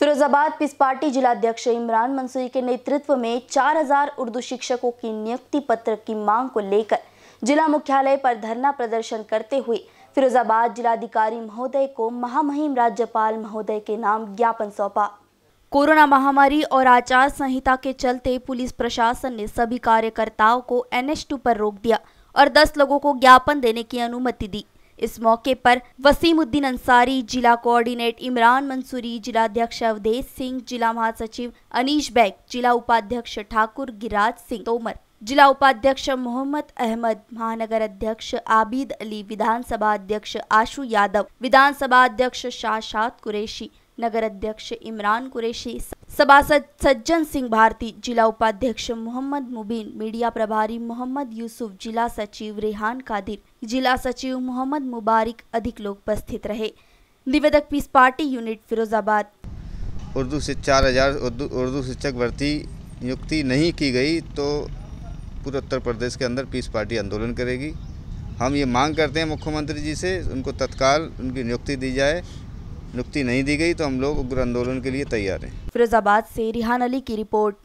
Firozabad piece party जिलाध्यक्ष इमरान मंसूरी के नेतृत्व में 4000 उर्दू शिक्षकों की नियुक्ति पत्र की मांग को लेकर जिला मुख्यालय पर धरना प्रदर्शन करते हुए फिरोजाबाद जिलाधिकारी महोदय को महामहिम राज्यपाल महोदय के नाम ज्ञापन सौंपा कोरोना महामारी और आचार संहिता के चलते पुलिस प्रशासन ने सभी कार्यकर्ताओं को एन पर रोक दिया और 10 लोगों को ज्ञापन देने की अनुमति दी इस मौके पर वसीमुद्दीन अंसारी जिला कोऑर्डिनेट इमरान मंसूरी जिला अध्यक्ष अवधेश सिंह जिला महासचिव अनीश बैग जिला उपाध्यक्ष ठाकुर गिराज सिंह तोमर जिला उपाध्यक्ष मोहम्मद अहमद महानगर अध्यक्ष आबिद अली विधानसभा अध्यक्ष आशु यादव विधानसभा अध्यक्ष शाहशाद कुरैशी नगर अध्यक्ष इमरान कुरेशी सभासद सज्जन सिंह भारती जिला उपाध्यक्ष मोहम्मद मुबीन मीडिया प्रभारी मोहम्मद यूसुफ जिला सचिव रेहान कादिर जिला सचिव मोहम्मद मुबारक अधिक लोग उपस्थित रहे निवेदक पीस पार्टी यूनिट फिरोजाबाद उर्दू से चार हजार उर्दू, उर्दू शिक्षक भर्ती नियुक्ति नहीं की गई तो पूरे उत्तर प्रदेश के अंदर पीस पार्टी आंदोलन करेगी हम ये मांग करते हैं मुख्यमंत्री जी से उनको तत्काल उनकी नियुक्ति दी जाए नियुक्ति नहीं दी गई तो हम लोग उग्र आंदोलन के लिए तैयार हैं फिरोजाबाद से रिहान अली की रिपोर्ट